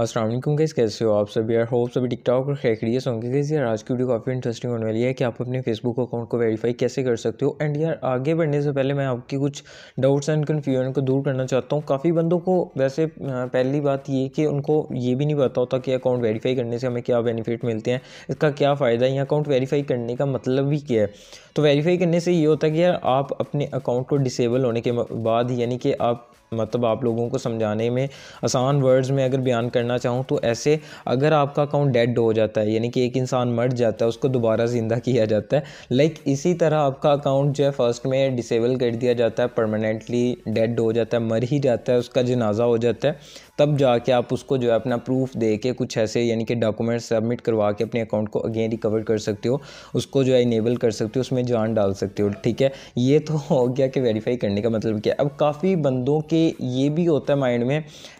Aslam gas कैसे हो आप सभी यार होप सभी टिकटॉक और खैरियत होंगे गैस यार आज की वीडियो काफ़ी इंटरेस्टिंग होने वाली है कि आप अपने फेसबुक अकाउंट को वेरीफाई कैसे कर सकते हो एंड यार आगे बढ़ने से पहले मैं आपकी कुछ डाउट्स एंड कन्फ्यूजन को दूर करना चाहता हूँ काफ़ी बंदों को वैसे पहली बात ये कि उनको ये भी नहीं पता होता कि अकाउंट वेरीफाई करने से हमें क्या बेनिफिट मिलते हैं इसका क्या फ़ायदा है या अकाउंट वेरीफाई करने का मतलब भी क्या है तो वेरीफाई करने से ये होता है कि यार आप अपने अकाउंट को डिसेबल होने के बाद यानी कि आप मतलब आप लोगों को समझाने में आसान वर्ड्स में अगर बयान करना चाहूँ तो ऐसे अगर आपका अकाउंट डेड हो जाता है यानी कि एक इंसान मर जाता है उसको दोबारा ज़िंदा किया जाता है लाइक इसी तरह आपका अकाउंट जो है फर्स्ट में डिसेबल कर दिया जाता है परमानेंटली डेड हो जाता है मर ही जाता है उसका जनाजा हो जाता है तब जाके आप उसको जो है अपना प्रूफ दे के कुछ ऐसे यानी कि डॉक्यूमेंट्स सबमिट करवा के अपने अकाउंट को अगेन रिकवर कर सकते हो उसको जो है इनेबल कर सकते हो उसमें जान डाल सकते हो ठीक है ये तो हो गया कि वेरीफाई करने का मतलब क्या अब काफ़ी बंदों के ये भी होता है माइंड में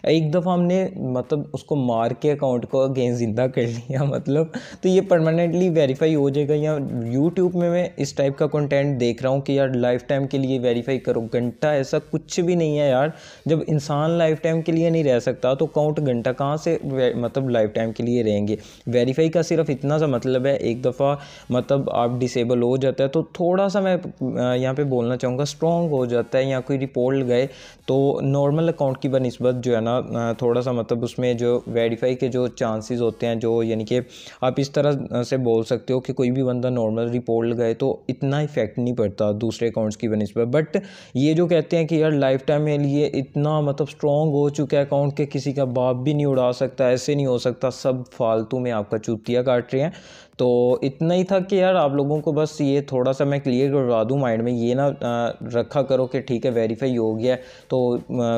एक दफ़ा हमने मतलब उसको मार के अकाउंट को अगेन ज़िंदा कर लिया मतलब तो ये परमानेंटली वेरीफाई हो जाएगा या यूट्यूब में मैं इस टाइप का कंटेंट देख रहा हूँ कि यार लाइफ टाइम के लिए वेरीफाई करो घंटा ऐसा कुछ भी नहीं है यार जब इंसान लाइफ टाइम के लिए नहीं रह सकता सकता तो काउंट घंटा कहाँ से मतलब लाइफ टाइम के लिए रहेंगे वेरीफाई का सिर्फ इतना सा मतलब है एक दफ़ा मतलब आप डिसेबल हो जाता है तो थोड़ा सा मैं यहाँ पे बोलना चाहूँगा स्ट्रॉन्ग हो जाता है या कोई रिपोर्ट लगाए तो नॉर्मल अकाउंट की बनस्बत जो है ना थोड़ा सा मतलब उसमें जो वेरीफाई के जो चांसेस होते हैं जो यानी कि आप इस तरह से बोल सकते हो कि कोई भी बंदा नॉर्मल रिपोर्ट लगाए तो इतना इफेक्ट नहीं पड़ता दूसरे अकाउंट्स की बनस्बत बट ये जो कहते हैं कि यार लाइफ टाइम के लिए इतना मतलब स्ट्रॉन्ग हो चुका है अकाउंट के किसी का बाप भी नहीं उड़ा सकता ऐसे नहीं हो सकता सब फालतू में आपका चूतिया काट रहे हैं तो इतना ही था कि यार आप लोगों को बस ये थोड़ा सा मैं क्लियर करवा दूँ माइंड में ये ना रखा करो कि ठीक है वेरीफाई हो गया तो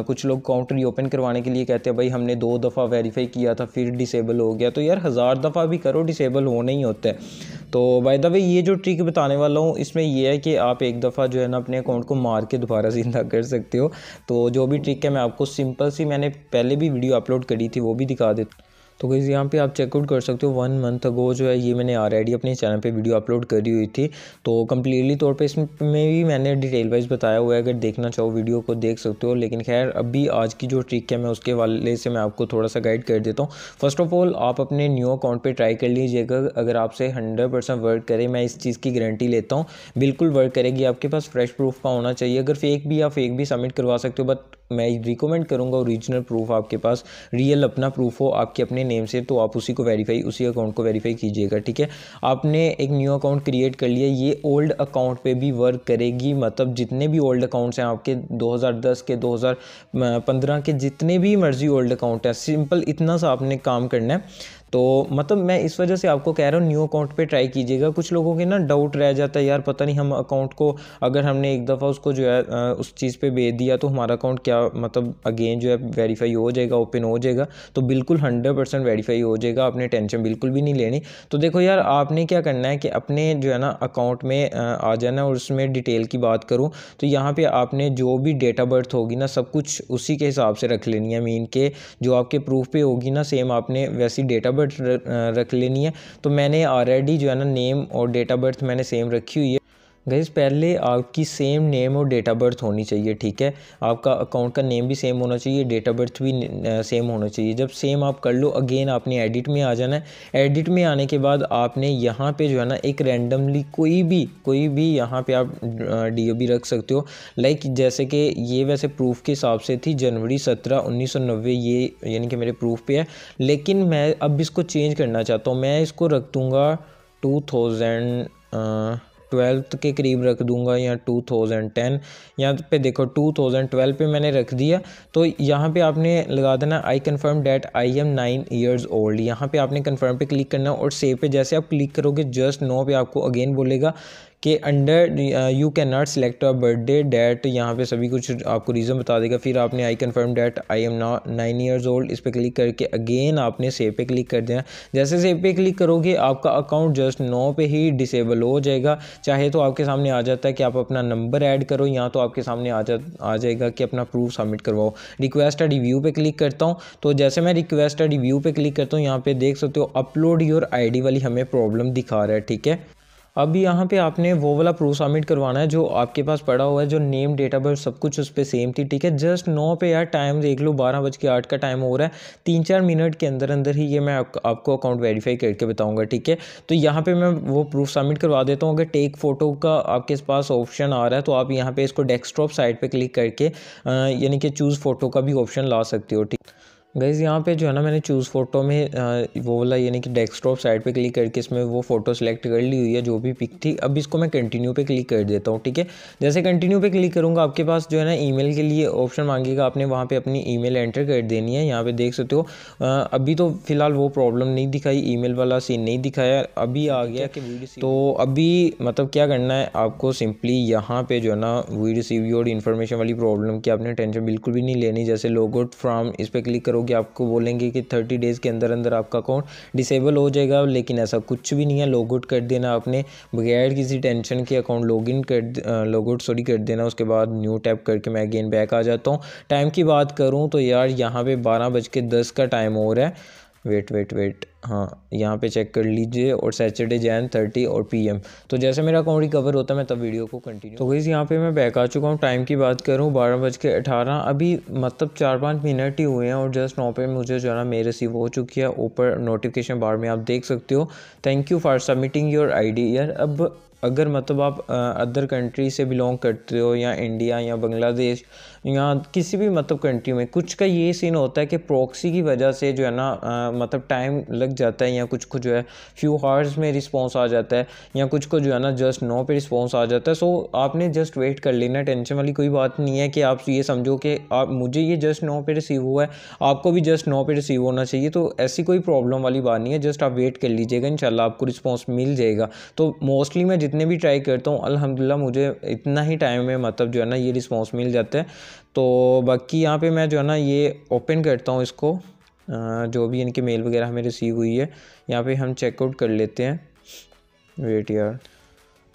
कुछ लोग काउंट रीओपन करवाने के लिए कहते हैं भाई हमने दो दफ़ा वेरीफाई किया था फिर डिसेबल हो गया तो यार हज़ार दफ़ा भी करो डिसेबल होने ही होते हैं तो बाय द वे ये जो ट्रिक बताने वाला हूँ इसमें यह है कि आप एक दफ़ा जो है ना अपने अकाउंट को मार के दोबारा ज़िंदा कर सकते हो तो जो भी ट्रिक है मैं आपको सिंपल सी मैंने पहले भी वीडियो अपलोड करी थी वो भी दिखा देता तो गई यहाँ पे आप चेकआउट कर सकते हो वन मंथ अगो जो है ये मैंने ऑलरेडी अपने चैनल पे वीडियो अपलोड करी हुई थी तो कम्प्लीटली तौर पे इसमें भी मैंने डिटेल वाइज बताया हुआ है अगर देखना चाहो वीडियो को देख सकते हो लेकिन खैर अभी आज की जो ट्रिक है मैं उसके वाले से मैं आपको थोड़ा सा गाइड कर देता हूँ फर्स्ट ऑफ ऑल आप अपने न्यू अकाउंट पर ट्राई कर लीजिएगा अगर आपसे हंड्रेड परसेंट वर्क करे मैं इस चीज़ की गारंटी लेता हूँ बिल्कुल वर्क करेगी आपके पास फ्रेश प्रूफ का होना चाहिए अगर फेक भी आप फेक भी सबमिट करवा सकते हो बट मैं रिकमेंड करूँगा ओरिजिनल प्रूफ आपके पास रियल अपना प्रूफ हो आपके अपने में नेम से तो आप उसी को वेरीफाई उसी अकाउंट को वेरीफाई कीजिएगा ठीक है आपने एक न्यू अकाउंट क्रिएट कर लिया ये ओल्ड अकाउंट पे भी वर्क करेगी मतलब जितने भी ओल्ड अकाउंट्स हैं आपके 2010 के 2015 के जितने भी मर्जी ओल्ड अकाउंट हैं सिंपल इतना सा आपने काम करना है तो मतलब मैं इस वजह से आपको कह रहा हूँ न्यू अकाउंट पे ट्राई कीजिएगा कुछ लोगों के ना डाउट रह जाता है यार पता नहीं हम अकाउंट को अगर हमने एक दफ़ा उसको जो है उस चीज़ पे भेज दिया तो हमारा अकाउंट क्या मतलब अगेन जो है वेरीफाई हो जाएगा ओपन हो जाएगा तो बिल्कुल हंड्रेड परसेंट वेरीफाई हो जाएगा आपने टेंशन बिल्कुल भी नहीं लेनी तो देखो यार आपने क्या करना है कि अपने जो है ना अकाउंट में आ जाना और उसमें डिटेल की बात करूँ तो यहाँ पर आपने जो भी डेट ऑफ बर्थ होगी ना सब कुछ उसी के हिसाब से रख लेनी है मीन के जो आपके प्रूफ पे होगी ना सेम आपने वैसी डेट बर्थ बर्थ uh, रख लेनी है तो मैंने ऑलरेडी जो है ना नेम और डेट ऑफ बर्थ मैंने सेम रखी हुई है गैस पहले आपकी सेम नेम और डेट ऑफ बर्थ होनी चाहिए ठीक है आपका अकाउंट का नेम भी सेम होना चाहिए डेट ऑफ बर्थ भी सेम होना चाहिए जब सेम आप कर लो अगेन आपने एडिट में आ जाना है एडिट में आने के बाद आपने यहाँ पे जो है ना एक रैंडमली कोई भी कोई भी यहाँ पे आप डी ओ बी रख सकते हो लाइक जैसे कि ये वैसे प्रूफ के हिसाब से थी जनवरी सत्रह उन्नीस सौ नब्बे ये यानी कि मेरे प्रूफ पे है लेकिन मैं अब इसको चेंज करना चाहता हूँ मैं इसको रख दूँगा टू थाउजेंड ट्वेल्थ के करीब रख दूंगा या टू थाउजेंड टेन यहाँ पे देखो टू थाउजेंड ट्वेल्व पर मैंने रख दिया तो यहाँ पे आपने लगा देना I confirm that I am nine years old यहाँ पे आपने कन्फर्म पे क्लिक करना और सेव पे जैसे आप क्लिक करोगे जस्ट नो पे आपको अगेन बोलेगा के under you can not select a birthday date यहाँ पे सभी कुछ आपको रीज़न बता देगा फिर आपने I confirm that I am not nine years old इस पर क्लिक करके अगेन आपने सेव पे क्लिक कर देना जैसे सेव पे क्लिक करोगे आपका अकाउंट जस्ट नौ पे ही डिसेबल हो जाएगा चाहे तो आपके सामने आ जाता है कि आप अपना नंबर ऐड करो या तो आपके सामने आ जा आ जाएगा कि अपना प्रूफ सबमिट करवाओ रिक्वेस्ट रिव्यू पर क्लिक करता हूँ तो जैसे मैं रिक्वेस्ट रिव्यू पर क्लिक करता हूँ यहाँ पर देख सकते हो अपलोड योर आई वाली हमें प्रॉब्लम दिखा रहा है ठीक है अब यहाँ पे आपने वो वाला प्रूफ सबमिट करवाना है जो आपके पास पड़ा हुआ है जो नेम डेट ऑफ सब कुछ उस पर सेम थी ठीक है जस्ट नौ पे यार टाइम देख लो बारह बज के आठ का टाइम हो रहा है तीन चार मिनट के अंदर अंदर ही ये मैं आप, आपको अकाउंट वेरीफाई करके बताऊँगा ठीक है तो यहाँ पर मैं वो प्रूफ सबमिट करवा देता हूँ अगर टेक फ़ोटो का आपके पास ऑप्शन आ रहा है तो आप यहाँ पर इसको डेस्कटॉप साइड पर क्लिक करके यानी कि चूज़ फ़ोटो का भी ऑप्शन ला सकते हो ठीक गैस यहाँ पे जो है ना मैंने चूज़ फ़ोटो में वो वाला यानी कि डेस्कटॉप साइड पे क्लिक करके इसमें वो फ़ोटो सेलेक्ट कर ली हुई है जो भी पिक थी अब इसको मैं कंटिन्यू पे क्लिक कर देता हूँ ठीक है जैसे कंटिन्यू पे क्लिक करूँगा आपके पास जो है ना ईमेल के लिए ऑप्शन मांगेगा आपने वहाँ पर अपनी ई एंटर कर देनी है यहाँ पर देख सकते हो अभी तो फ़िलहाल वो प्रॉब्लम नहीं दिखाई ई वाला सीन नहीं दिखाया अभी आ गया तो अभी मतलब क्या करना है आपको सिंपली यहाँ पर जो है ना वी रिसीव योर इन्फॉर्मेशन वाली प्रॉब्लम की आपने टेंशन बिल्कुल भी नहीं लेनी जैसे लॉग आउट फ्राम इस पर क्लिक करो करोगे आपको बोलेंगे कि थर्टी डेज़ के अंदर अंदर आपका अकाउंट डिसेबल हो जाएगा लेकिन ऐसा कुछ भी नहीं है लॉग आउट कर देना आपने बगैर किसी टेंशन के अकाउंट लॉग इन कर लॉग आउट सॉरी कर देना उसके बाद न्यू टैप करके मैं अगेन बैक आ जाता हूँ टाइम की बात करूँ तो यार यहाँ पर बारह बज के दस का टाइम हो रहा है वेट वेट वेट हाँ यहाँ पे चेक कर लीजिए और सैटरडे जैन थर्टी और पीएम तो जैसे मेरा अकाउंट रिकवर होता है मैं तब वीडियो को कंटिन्यू तो वही यहाँ पे मैं बैक आ चुका हूँ टाइम की बात करूँ बारह बज के अठारह अभी मतलब चार पाँच मिनट ही हुए हैं और जस्ट नौ पे मुझे जो है ना मेल रिसीव हो चुकी है ऊपर नोटिफिकेशन बार में आप देख सकते हो thank you for submitting your I यार अब अगर मतलब आप अदर कंट्री से बिलोंग करते हो या इंडिया या बांग्लादेश या किसी भी मतलब कंट्री में कुछ का ये सीन होता है कि प्रॉक्सी की वजह से जो है ना मतलब टाइम लग जाता है या कुछ को जो है फ्यू हार्स में रिस्पॉन्स आ जाता है या कुछ को जो है ना जस्ट नो पे रिस्पॉन्स आ जाता है सो आपने जस्ट वेट कर लेना टेंशन वाली कोई बात नहीं है कि आप ये समझो कि आप मुझे ये जस्ट नो पे रिसीव हुआ है आपको भी जस्ट नो पे रिसीव होना चाहिए तो ऐसी कोई प्रॉब्लम वाली बात नहीं है जस्ट आप वेट कर लीजिएगा इन आपको रिस्पॉन्स मिल जाएगा तो मोस्टली मैं जितने भी ट्राई करता हूँ अल्हम्दुलिल्लाह मुझे इतना ही टाइम में मतलब जो है ना ये रिस्पॉन्स मिल जाता है तो बाकी यहाँ पे मैं जो है ना ये ओपन करता हूँ इसको जो भी इनकी मेल वगैरह हमें रिसीव हुई है यहाँ पर हम चेकआउट कर लेते हैं वेट यार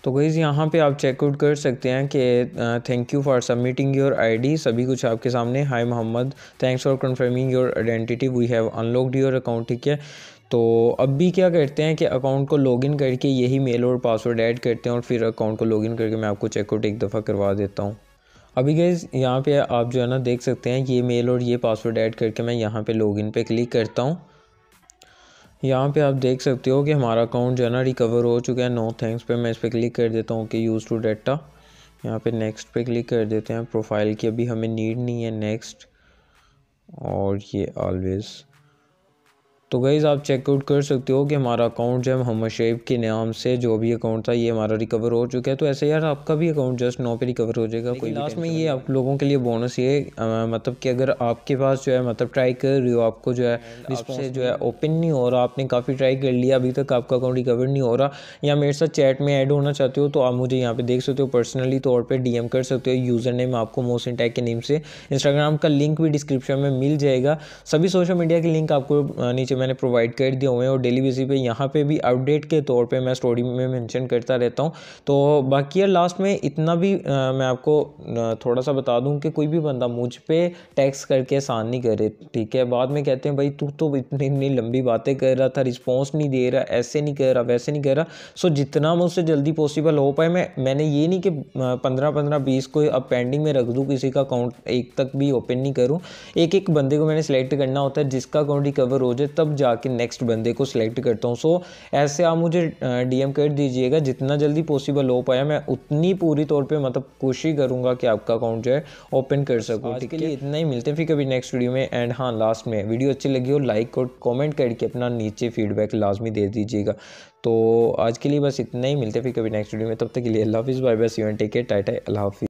तो गईज़ यहाँ पे आप चेकआउट कर सकते हैं कि thank you for submitting your ID सभी कुछ आपके सामने hi Mohammed thanks for confirming your identity we have unlocked your account ठीक है तो अब भी क्या करते हैं कि अकाउंट को लॉगिन करके यही मेल और पासवर्ड ऐड करते हैं और फिर अकाउंट को लॉगिन करके मैं आपको चेकआउट एक दफ़ा करवा देता हूँ अभी गैस यहाँ पे आप जो है ना देख सकते हैं ये मेल और ये पासवर्ड ऐड करके मैं यहाँ पे लॉगिन पे क्लिक करता हूँ यहाँ पे आप देख सकते हो कि हमारा अकाउंट जो है ना रिकवर हो चुका है नो थैंक्स पे मैं इस पर क्लिक कर देता हूँ कि यूज़ टू डाटा यहाँ पे नेक्स्ट पे क्लिक कर देते हैं प्रोफाइल की अभी हमें नीड नहीं है नेक्स्ट और ये ऑलवेज़ तो गईज़ आप चेकआउट कर सकते हो कि हमारा अकाउंट जो है मोहम्मद शेब के नाम से जो भी अकाउंट था ये हमारा रिकवर हो चुका है तो ऐसे यार आपका भी अकाउंट जस्ट नौ पे रिकवर हो जाएगा कोई लास्ट में ये आप लोगों के लिए बोनस ये आ, मतलब कि अगर आपके पास जो है मतलब ट्राई कर रही हो आपको जो है इससे जो है ओपन नहीं हो रहा आपने काफ़ी ट्राई कर लिया अभी तक आपका अकाउंट रिकवर नहीं हो रहा या मेरे साथ चैट में ऐड होना चाहते हो तो आप मुझे यहाँ पर देख सकते हो पर्सनली तौर पर डी कर सकते हो यूज़र नेम आपको मोसिन टैग के नेम से इंस्टाग्राम का लिंक भी डिस्क्रिप्शन में मिल जाएगा सभी सोशल मीडिया के लिंक आपको नीचे मैंने प्रोवाइड कर दिए हुए हैं और डेली बेसिस पे यहाँ पे भी अपडेट के तौर पे मैं स्टोरी में मेंशन करता रहता हूँ तो बाकी यार लास्ट में इतना भी आ, मैं आपको थोड़ा सा बता दूँ कि कोई भी बंदा मुझ पर टैक्स करके आसान नहीं करे ठीक है बाद में कहते हैं भाई तू तो इतनी इतनी लंबी बातें कर रहा था रिस्पॉन्स नहीं दे रहा ऐसे नहीं कर रहा वैसे नहीं कर रहा सो जितना मुझसे जल्दी पॉसिबल हो पाए मैं मैंने ये नहीं कि पंद्रह पंद्रह बीस को अब पेंडिंग में रख दूँ किसी का अकाउंट एक तक भी ओपन नहीं करूँ एक एक बंदे को मैंने सेलेक्ट करना होता है जिसका अकाउंट रिकवर हो जाए तब तब जाके नेक्स्ट बंदे को सिलेक्ट करता हूँ सो ऐसे आप मुझे डीएम कर दीजिएगा जितना जल्दी पॉसिबल हो पाया मैं उतनी पूरी तौर पर मतलब कोशिश करूँगा कि आपका अकाउंट जो है ओपन कर सकूँ ठीक है इतना ही मिलते हैं फिर कभी नेक्स्ट वीडियो में एंड हाँ लास्ट में वीडियो अच्छी लगी हो लाइक और कॉमेंट करके अपना नीचे फीडबैक लाजमी दे दीजिएगा तो आज के लिए बस इतना ही मिलते हैं फिर कभी नेक्स्ट वीडियो में तब तक के लिए अल्लाह हाफिज़ बाय बस you and take care tata अल्लाह हाफिज़